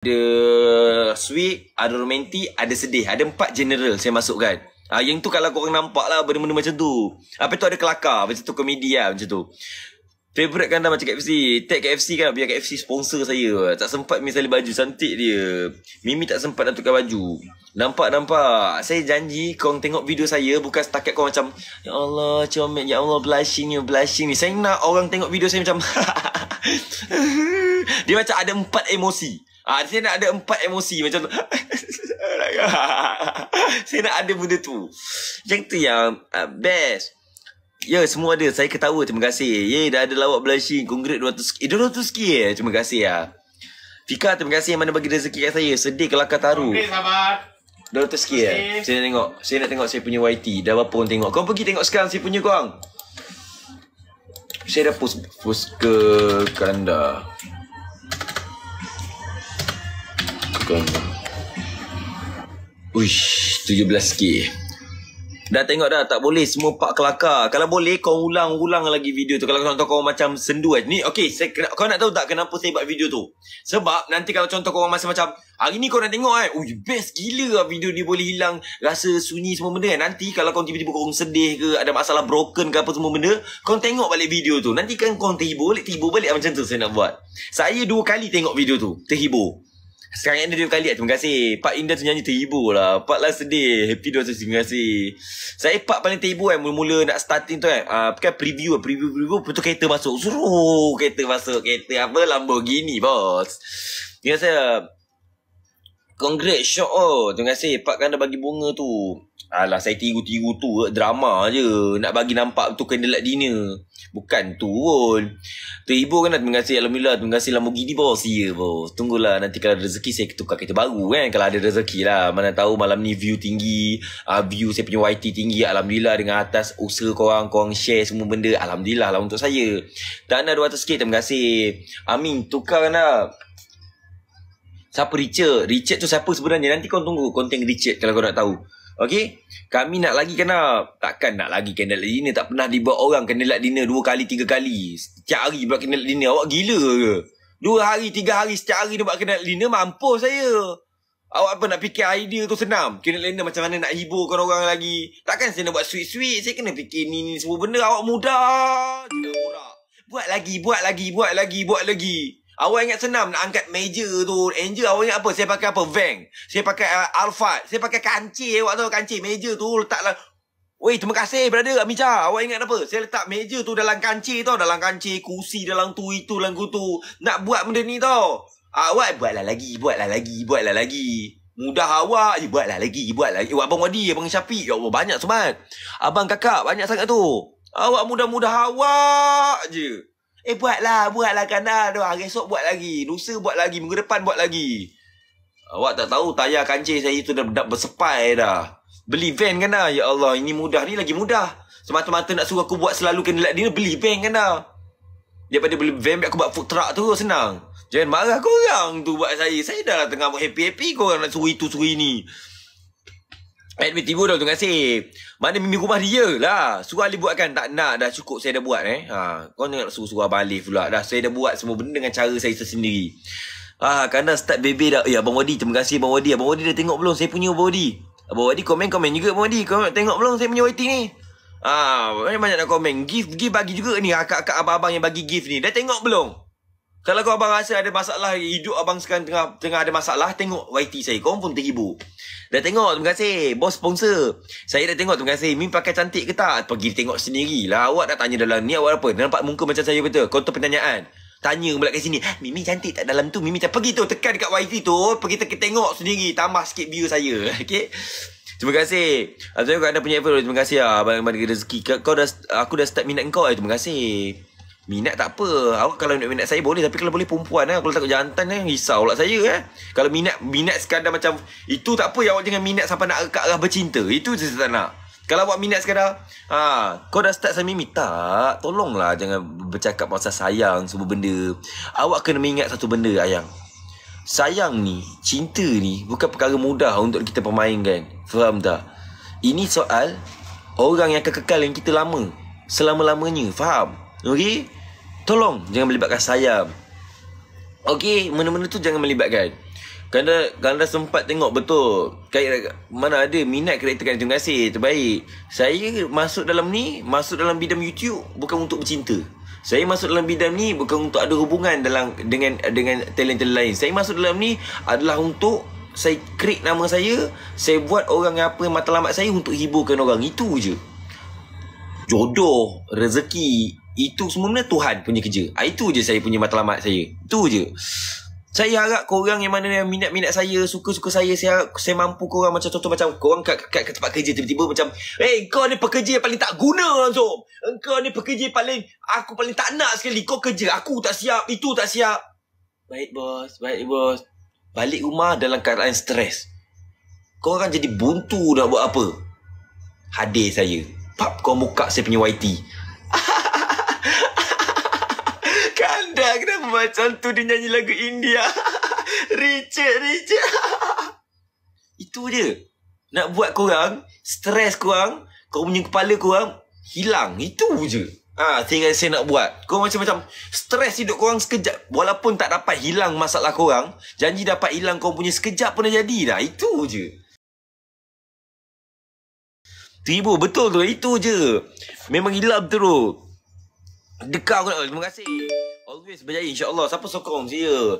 Ada sweet, ada romantik, ada sedih. Ada empat general saya masukkan. Ha, yang tu kalau korang nampak lah benda-benda macam tu. Apa tu ada kelakar, macam tu komedi lah macam tu. Favorite kan dah macam KFC. Tag KFC kan biar KFC sponsor saya. Tak sempat misalnya baju cantik dia. Mimi tak sempat nak tukar baju. Nampak-nampak. Saya janji korang tengok video saya bukan setakat korang macam Ya Allah comel, Ya Allah blushing ni, blushing ni. Saya nak orang tengok video saya macam Dia macam ada empat emosi. Ah, ha, saya nak ada empat emosi macam tu. saya nak ada benda tu. Macam tu yang uh, best. Ya, yeah, semua ada. Saya ketawa. Terima kasih. Yeay, dah ada lawak blushing. Congrats 200k. Eh, 200k eh. Terima kasih lah. Fika, terima kasih yang mana bagi rezeki kat saya. Sedih kalau kau taruh. Okay, sahabat. Dah letak sikit eh. Saya nak tengok. Saya nak tengok saya punya YT. Dah berapa orang tengok. Kau pergi tengok sekarang saya punya kau. Saya dah post, post ke kandar. Uish, 17K. Dah tengok dah, tak boleh semua pak kelakar. Kalau boleh, kau ulang-ulang lagi video tu. Kalau contoh kau macam sendu eh. Ni, okay, saya, kau nak tahu tak kenapa saya buat video tu? Sebab nanti kalau contoh kau masih macam, hari ni kau nak tengok eh. Uish, best gila lah video ni boleh hilang rasa sunyi semua benda eh. Nanti kalau kau tiba-tiba kau sedih ke, ada masalah broken ke apa semua benda, kau tengok balik video tu. Nanti kan kau terhibur balik, terhibur balik macam tu saya nak buat. Saya dua kali tengok video tu, terhibur. Sekarang ni dia kali lah, Terima kasih Part indah tu nyanyi terhibur lah Part lah sedih Happy dua Terima kasih Saya Pak paling terhibur kan eh, Mula-mula nak starting tu kan uh, Kan preview Preview preview Lepas tu kereta masuk Suruh Kereta masuk Kereta apa Lamborghini bos Terima kasih Congrats Syok oh. Terima kasih Pak kan dah bagi bunga tu Alah saya tiru-tiru tu Drama je Nak bagi nampak tu Candlelight dinner Bukan tu pun Terhibur kan Terima kasih Alhamdulillah Terima kasih Lamborghini bos Ya bos Tunggulah nanti kalau ada rezeki Saya tukar kereta baru kan Kalau ada rezeki lah Mana tahu malam ni view tinggi uh, View saya punya YT tinggi Alhamdulillah Dengan atas usaha korang Korang share semua benda Alhamdulillah lah untuk saya Tak nak 200k Terima kasih Amin Tukar kan lah Siapa Richard? Richard tu siapa sebenarnya? Nanti kau tunggu konten Richard kalau kau nak tahu. okay? Kami nak lagi kena takkan nak lagi candle dinner tak pernah dibuat orang candle dinner dua kali tiga kali. Setiap hari buat candle dinner awak gila ke? Dua hari tiga hari setiap hari dia buat candle dinner mampu saya. Awak apa nak fikir idea tu senam? Kena lena macam mana nak hiburkan orang lagi? Takkan saya nak buat sweet-sweet? Saya kena fikir ni, ni semua benda. Awak muda. Buat lagi, buat lagi, buat lagi, buat lagi. Awak ingat senam nak angkat meja tu. Angel awak ingat apa? Saya pakai apa? Vang. Saya pakai uh, Alfa. Saya pakai kancir awak tu kanci? meja tu letaklah. Weh, terima kasih brother Amica. Awak ingat apa? Saya letak meja tu dalam kanci tau. Dalam kanci kursi dalam tu, itu, dalam kutu. Nak buat benda ni tau. Awak buatlah lagi, buatlah lagi, buatlah lagi. Mudah awak je eh, buatlah lagi, buatlah lagi. Eh, abang Wadi, Abang Syafiq. Ya Allah, banyak sobat. Abang Kakak, banyak sangat tu. Awak mudah-mudah awak je. Eh buatlah, buatlah kanal tu. Hari ah, esok buat lagi. Lusa buat lagi. Minggu depan buat lagi. Awak tak tahu tayar kancil saya itu dah, dah bersepai dah. Beli van kan dah. Ya Allah, ini mudah. ni lagi mudah. Semata-mata nak suruh aku buat selalu kena lak dia, beli van kan dah. Daripada beli van, aku buat food truck tu senang. Jangan marah korang tu buat saya. Saya dah tengah buat happy-happy korang nak suruh itu, suruh ini. Admin tiba dah untuk kasih. Mana mimi rumah dia lah. Suruh Ali buatkan. Tak nak. Dah cukup saya dah buat eh. Ha, kau jangan nak suruh-suruh Abang pula. Dah saya dah buat semua benda dengan cara saya sendiri. Ah, ha, kerana start baby dah. Eh, Abang Wadi. Terima kasih Abang Wadi. Abang Wadi dah tengok belum? Saya punya Abang Wadi. Abang Wadi komen-komen juga Abang Wadi. Kau tengok belum saya punya waiting ni. Ah, ha, banyak-banyak eh, nak komen. Gift, gift bagi juga ni. Akak-akak abang-abang yang bagi gift ni. Dah tengok belum? Kalau kau abang rasa ada masalah, hidup abang sekarang tengah tengah ada masalah, tengok YT saya. Kau pun terhibur. Dah tengok terima kasih Bos sponsor Saya dah tengok terima kasih Min pakai cantik ke tak Pergi tengok sendiri lah Awak dah tanya dalam ni Awak apa Nampak muka macam saya betul Kontor pertanyaan Tanya pula kat sini Mimi cantik tak dalam tu Mimi cantik Pergi tu tekan dekat wifi tu Pergi tekan, tengok sendiri Tambah sikit view saya Okay Terima kasih Saya kalau anda punya effort Terima kasih lah Abang-abang rezeki Kau dah Aku dah start minat kau eh. Terima kasih Minat tak apa. Awak kalau nak minat saya boleh tapi kalau boleh perempuan eh. Kalau takut jantan eh risau lah saya eh. Kalau minat minat sekadar macam itu tak apa yang awak jangan minat sampai nak ke arah bercinta. Itu saya tak nak. Kalau awak minat sekadar ha, Kau dah start sama Tak Tolonglah Jangan bercakap pasal sayang Semua benda Awak kena mengingat satu benda Ayang Sayang ni Cinta ni Bukan perkara mudah Untuk kita pemain permainkan Faham tak Ini soal Orang yang kekal Yang kita lama Selama-lamanya Faham Okey Tolong jangan melibatkan saya. Okey, mana-mana tu jangan melibatkan. Kanda kanda sempat tengok betul. Kait mana ada minat kreator kan terima kasih terbaik. Saya masuk dalam ni, masuk dalam bidang YouTube bukan untuk bercinta. Saya masuk dalam bidang ni bukan untuk ada hubungan dalam dengan dengan talent lain. Saya masuk dalam ni adalah untuk saya create nama saya, saya buat orang apa matlamat saya untuk hiburkan orang itu je. Jodoh, rezeki, itu semua Tuhan punya kerja. Ha, itu je saya punya matlamat saya. Itu je. Saya harap korang yang mana yang minat-minat saya, suka-suka saya, saya harap saya mampu korang macam contoh macam korang kat, kat, kat tempat kerja tiba-tiba macam Eh, hey, kau ni pekerja yang paling tak guna langsung. Engkau ni pekerja yang paling, aku paling tak nak sekali. Kau kerja, aku tak siap, itu tak siap. Baik bos, baik bos. Balik rumah dalam keadaan stres. Kau akan jadi buntu nak buat apa? Hadir saya. Pap kau muka saya punya YT. Hahaha. Ah, kenapa macam tu dia nyanyi lagu India? Richard, Richard. Itu dia. Nak buat korang, stres korang, kau punya kepala korang, hilang. Itu je. Ah, ha, tinggal saya nak buat. Kau macam-macam stres hidup korang sekejap. Walaupun tak dapat hilang masalah korang, janji dapat hilang kau punya sekejap pun dah jadi dah. Itu je. Tiba, betul tu. Itu je. Memang hilang tu. Dekau kau nak. Terima kasih. Always berjaya insyaAllah. Siapa sokong saya?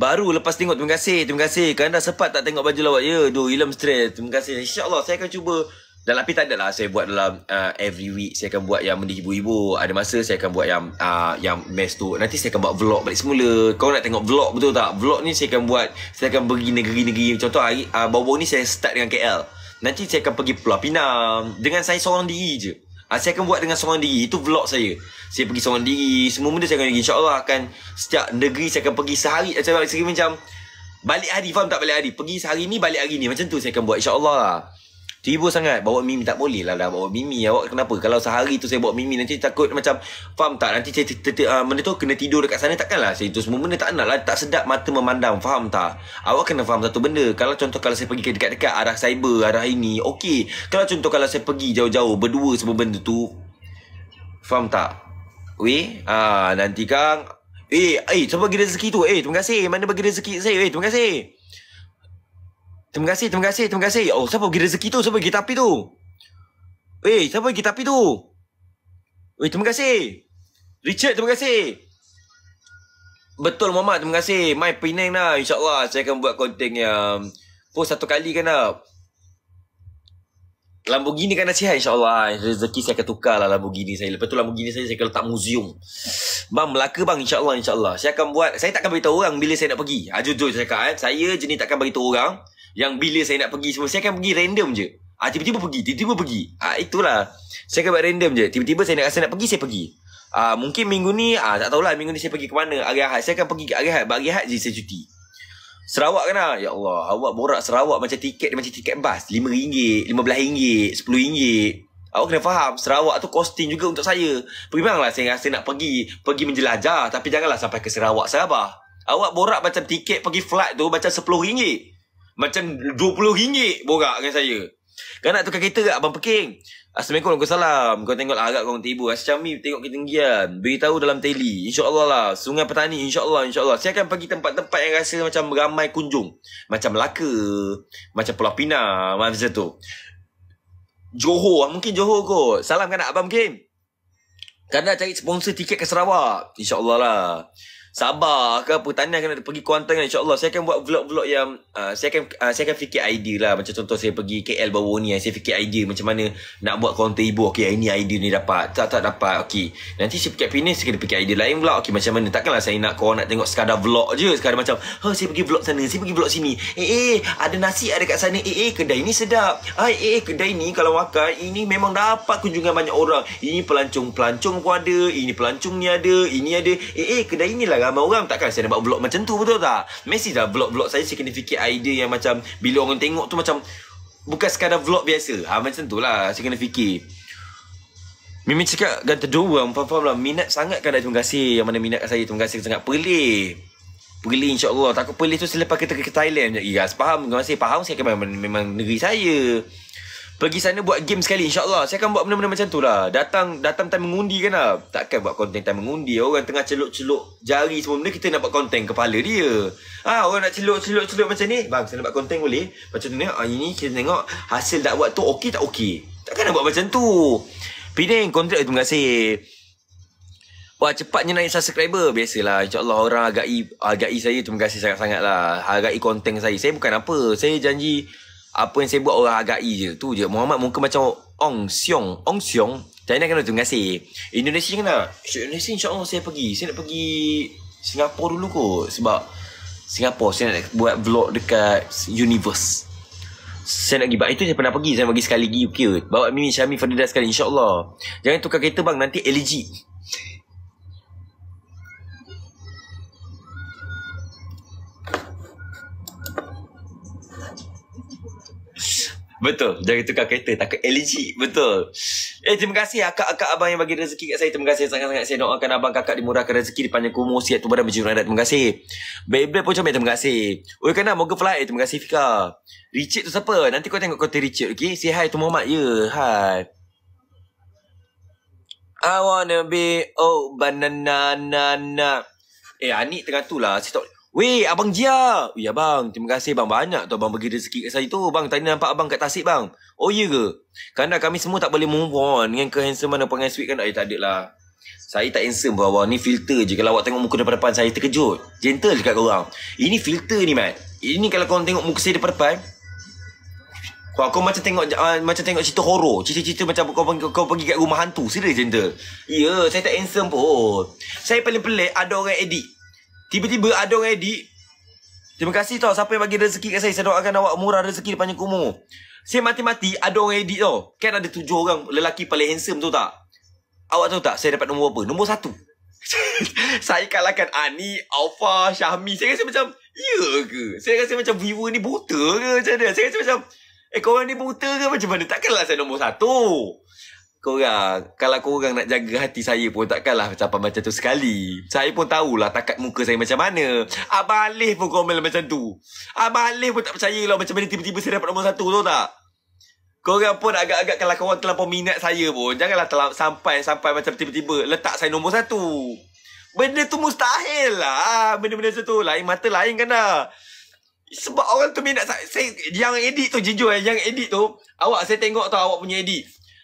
Baru lepas tengok terima kasih. Terima kasih. Kerana sempat tak tengok baju lawak. Ya, duh hilam stress, Terima kasih. InsyaAllah saya akan cuba. Dan tapi tak lah. saya buat dalam uh, every week. Saya akan buat yang ibu ibu. Ada masa saya akan buat yang uh, yang mess tu. Nanti saya akan buat vlog balik semula. Kau nak tengok vlog betul tak? Vlog ni saya akan buat. Saya akan pergi negeri-negeri. Contoh hari, uh, bawa-bawa ni saya start dengan KL. Nanti saya akan pergi Pulau Pinang. Dengan saya seorang diri e je. Ha, saya akan buat dengan seorang diri. Itu vlog saya. Saya pergi seorang diri. Semua benda saya akan pergi. InsyaAllah akan setiap negeri saya akan pergi sehari. Macam, eh, macam, macam balik hari. Faham tak balik hari? Pergi sehari ni, balik hari ni. Macam tu saya akan buat. InsyaAllah lah. Tiba sangat Bawa mimi Tak boleh lah, lah Bawa mimi Awak kenapa Kalau sehari tu saya bawa mimi Nanti takut macam Faham tak Nanti saya ter, ter, uh, ah, Benda tu kena tidur dekat sana Takkan lah Saya tu semua benda Tak nak lah Tak sedap mata memandang Faham tak Awak kena faham satu benda Kalau contoh Kalau saya pergi dekat-dekat Arah cyber Arah ini Okey Kalau contoh Kalau saya pergi jauh-jauh Berdua semua benda tu Faham tak Weh ah, Nanti kang Eh, eh, siapa bagi rezeki tu? Eh, terima kasih. Mana bagi rezeki saya? Eh, terima kasih. Terima kasih, terima kasih, terima kasih. Oh, siapa pergi rezeki tu? Siapa pergi tapi tu? Weh, siapa pergi tapi tu? Weh, eh, terima kasih. Richard, terima kasih. Betul, mama Terima kasih. My Penang lah. InsyaAllah, saya akan buat konten yang... Post satu kali kan lah. Lamborghini kan nasihat insyaAllah Rezeki saya akan tukar lah Lamborghini saya Lepas tu Lamborghini saya Saya akan letak muzium Bang Melaka bang insyaAllah insyaAllah Saya akan buat Saya takkan beritahu orang Bila saya nak pergi ha, Jujur saya cakap eh. Saya jenis takkan beritahu orang yang bila saya nak pergi semua Saya akan pergi random je Ah ha, Tiba-tiba pergi Tiba-tiba pergi ha, Itulah Saya akan buat random je Tiba-tiba saya nak rasa nak pergi Saya pergi ha, Mungkin minggu ni ah ha, Tak tahulah minggu ni saya pergi ke mana Hari Ahad Saya akan pergi hari Ahad Bagi Ahad je saya cuti Serawak kan ah? Ya Allah Awak borak Serawak macam tiket Macam tiket bas RM5 RM15 RM10 Awak kena faham Serawak tu costing juga untuk saya Pergi memanglah saya rasa nak pergi Pergi menjelajah Tapi janganlah sampai ke Sarawak Sarabah Awak borak macam tiket pergi flight tu Macam RM10 macam RM20 borak dengan saya. Kan nak tukar kereta kat Abang Peking. Assalamualaikum, aku salam. Kau tengok lah harap kau orang tiba. ni tengok ketinggian. Beritahu dalam teli. InsyaAllah lah. Sungai Petani, insyaAllah, insyaAllah. Saya akan pergi tempat-tempat yang rasa macam ramai kunjung. Macam Melaka. Macam Pulau Pinang. Macam tu. Johor. Ah, mungkin Johor kot. Salam kan nak Abang Peking. Kan nak cari sponsor tiket ke Sarawak. InsyaAllah lah. Sabar ke apa Tahniah kena pergi Kuantan kan InsyaAllah Saya akan buat vlog-vlog yang uh, Saya akan uh, saya akan fikir idea lah Macam contoh saya pergi KL baru ni Saya fikir idea macam mana Nak buat konten ibu Okay ini idea ni dapat Tak tak dapat Okay Nanti saya fikir penis Saya kena fikir idea lain pula Okay macam mana Takkanlah saya nak korang nak tengok Sekadar vlog je Sekadar macam Ha saya pergi vlog sana Saya pergi vlog sini Eh eh Ada nasi ada kat sana Eh eh kedai ni sedap ah, Eh eh kedai ni Kalau makan Ini memang dapat kunjungan banyak orang Ini pelancong-pelancong pun ada Ini pelancong ni ada Ini ada Eh eh kedai ni lah ramai orang takkan saya nak buat vlog macam tu betul tak? Messi dah vlog-vlog saya significant idea yang macam bila orang tengok tu macam bukan sekadar vlog biasa. Ha, macam tu lah saya kena fikir. Mimi cakap ganti dua orang faham lah minat sangat kan terima kasih yang mana minat saya terima kasih sangat pelik pelik insyaAllah takut pilih tu selepas kita ke Thailand je ya, faham terima kasih faham saya memang, memang negeri saya Pergi sana buat game sekali InsyaAllah Saya akan buat benda-benda macam tu lah Datang Datang time mengundi kan lah Takkan buat konten time mengundi Orang tengah celuk-celuk Jari semua benda Kita nak buat konten kepala dia Ah ha, Orang nak celuk-celuk-celuk macam ni Bang saya nak buat konten boleh Macam tu ni ha, Ini kita tengok Hasil dakwat tu okey tak okey Takkan nak buat macam tu Pening kontrak Terima kasih Wah cepatnya naik subscriber Biasalah InsyaAllah orang agak agak saya Terima kasih sangat-sangat lah Agak konten saya Saya bukan apa Saya janji apa yang saya buat orang agai je tu je Muhammad muka macam Ong Siong Ong Siong China kena terima kasih Indonesia kena Indonesia insya Allah saya pergi saya nak pergi Singapura dulu kot sebab Singapura saya nak buat vlog dekat universe saya nak pergi Bak itu saya pernah pergi Saya nak pergi sekali lagi okay. Bawa Mimi Syami Ferdinand sekali InsyaAllah Jangan tukar kereta bang Nanti elegi Betul. Jangan tukar kereta. Takut allergy. Betul. Eh, terima kasih akak-akak abang yang bagi rezeki kat saya. Terima kasih sangat-sangat. Saya doakan abang kakak dimurahkan rezeki di panjang kumur. Siap tu badan berjurang Terima kasih. Beyblade pun comel. Terima kasih. Oi, kena moga fly. Terima kasih, Fika. Richard tu siapa? Nanti kau tengok kota Richard, okay? Say hi to Muhammad. Ya, hi. I wanna be oh banana na na. Eh, Anik tengah tu lah. Saya tak... Weh, Abang Jia. Ya, Abang. Terima kasih, bang Banyak tu Abang bagi rezeki kat saya tu. Bang, tadi nampak Abang kat Tasik, Bang. Oh, iya ke? Kerana kami semua tak boleh move on dengan mana dan pengen sweet kan? Eh, tak ada lah. Saya tak handsome bahawa ni filter je. Kalau awak tengok muka depan-depan, saya terkejut. Gentle dekat korang. Ini filter ni, Mat. Ini kalau korang tengok muka saya depan-depan, kau, kau macam tengok uh, macam tengok cerita horor. Cerita-cerita macam kau, kau, kau pergi kat rumah hantu. Serius, gentle. Ya, yeah, saya tak handsome pun. Saya paling pelik ada orang edit. Tiba-tiba ada orang edit Terima kasih tau Siapa yang bagi rezeki kat saya Saya doakan awak murah rezeki Di panjang kumur Saya mati-mati Ada orang edit tau Kan ada tujuh orang Lelaki paling handsome tu tak Awak tahu tak Saya dapat nombor apa Nombor satu Saya kalahkan Ani Alfa Syahmi Saya rasa macam Ya ke Saya rasa macam Viewer ni buta ke Macam mana Saya rasa macam Eh korang ni buta ke Macam mana Takkanlah saya nombor satu korang kalau korang nak jaga hati saya pun takkanlah macam macam tu sekali saya pun tahulah takat muka saya macam mana Abang Alif pun komen lah macam tu Abang Alif pun tak percaya lah macam mana tiba-tiba saya dapat nombor satu tu tak korang pun agak-agak kalau korang terlampau minat saya pun janganlah telah sampai sampai macam tiba-tiba letak saya nombor satu benda tu mustahil lah ah, benda-benda macam tu lain mata lain kan dah sebab orang tu minat saya, saya yang edit tu jujur eh, yang edit tu awak saya tengok tau awak punya edit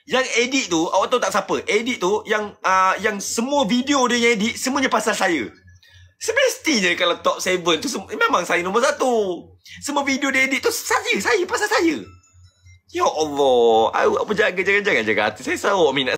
yang edit tu Awak tahu tak siapa Edit tu Yang uh, yang semua video dia yang edit Semuanya pasal saya Semestinya kalau top 7 tu Memang saya nombor 1 Semua video dia edit tu Saya, saya, pasal saya Ya Allah Apa jaga, jangan-jangan jaga hati Saya sawak minat